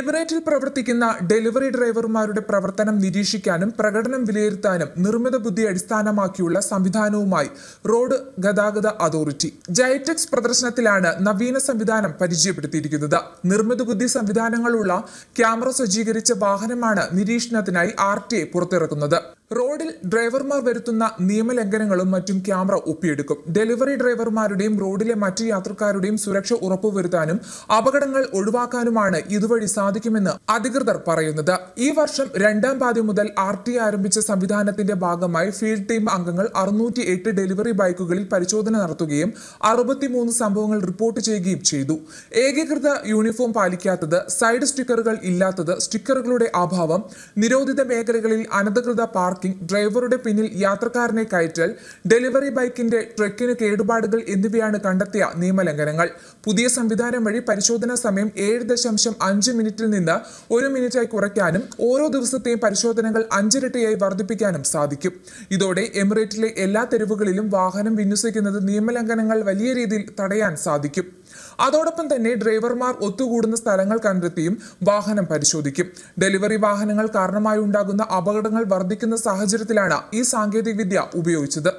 എമിറേറ്റിൽ പ്രവർത്തിക്കുന്ന ഡെലിവറി ഡ്രൈവർമാരുടെ പ്രവർത്തനം നിരീക്ഷിക്കാനും പ്രകടനം വിലയിരുത്താനും നിർമ്മിത ബുദ്ധി അടിസ്ഥാനമാക്കിയുള്ള സംവിധാനവുമായി റോഡ് ഗതാഗത അതോറിറ്റി ജയടെക്സ് പ്രദർശനത്തിലാണ് നവീന സംവിധാനം പരിചയപ്പെടുത്തിയിരിക്കുന്നത് നിർമ്മിത ബുദ്ധി സംവിധാനങ്ങളുള്ള ക്യാമറ സജ്ജീകരിച്ച വാഹനമാണ് നിരീക്ഷണത്തിനായി ആർ ടി പുറത്തിറക്കുന്നത് റോഡിൽ ഡ്രൈവർമാർ വരുത്തുന്ന നിയമലംഘനങ്ങളും മറ്റും ക്യാമറ ഒപ്പിയെടുക്കും ഡെലിവറി ഡ്രൈവർമാരുടെയും റോഡിലെ മറ്റ് യാത്രക്കാരുടെയും സുരക്ഷ ഉറപ്പുവരുത്താനും അപകടങ്ങൾ ഒഴിവാക്കാനുമാണ് ഇതുവഴി സാധിക്കുമെന്ന് അധികൃതർ പറയുന്നത് ഈ വർഷം രണ്ടാം പാതി മുതൽ ആർ ടി ആരംഭിച്ച സംവിധാനത്തിന്റെ ഭാഗമായി ഫീൽഡ് ടീം അംഗങ്ങൾ അറുന്നൂറ്റി എട്ട് ഡെലിവറി ബൈക്കുകളിൽ പരിശോധന നടത്തുകയും അറുപത്തിമൂന്ന് സംഭവങ്ങൾ റിപ്പോർട്ട് ചെയ്യുകയും ചെയ്തു ഏകീകൃത യൂണിഫോം പാലിക്കാത്തത് സൈഡ് സ്റ്റിക്കറുകൾ ഇല്ലാത്തത് സ്റ്റിക്കറുകളുടെ അഭാവം നിരോധിത മേഖലകളിൽ അനധികൃത പാർക്ക് പാർക്കിംഗ് ഡ്രൈവറുടെ പിന്നിൽ യാത്രക്കാരനെ കയറ്റൽ ഡെലിവറി ബൈക്കിന്റെ ട്രക്കിന് കേടുപാടുകൾ എന്നിവയാണ് കണ്ടെത്തിയ നിയമലംഘനങ്ങൾ പുതിയ സംവിധാനം വഴി പരിശോധനാ സമയം ഏഴ് ദശാംശം അഞ്ച് മിനിറ്റിൽ നിന്ന് ഒരു മിനിറ്റായി കുറയ്ക്കാനും ഓരോ ദിവസത്തെയും പരിശോധനകൾ അഞ്ചിരട്ടിയായി വർദ്ധിപ്പിക്കാനും സാധിക്കും ഇതോടെ എമിറേറ്റിലെ എല്ലാ തെരുവുകളിലും വാഹനം വിന്യസിക്കുന്നത് നിയമലംഘനങ്ങൾ വലിയ രീതിയിൽ തടയാൻ സാധിക്കും അതോടൊപ്പം തന്നെ ഡ്രൈവർമാർ ഒത്തുകൂടുന്ന സ്ഥലങ്ങൾ കണ്ടെത്തിയും വാഹനം പരിശോധിക്കും ഡെലിവറി വാഹനങ്ങൾ കാരണമായി ഉണ്ടാകുന്ന അപകടങ്ങൾ വർദ്ധിക്കുന്ന സാഹചര്യത്തിലാണ് ഈ സാങ്കേതികവിദ്യ ഉപയോഗിച്ചത്